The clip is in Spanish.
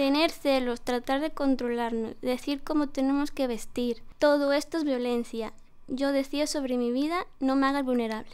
Tener celos, tratar de controlarnos, decir cómo tenemos que vestir. Todo esto es violencia. Yo decía sobre mi vida, no me hagas vulnerable.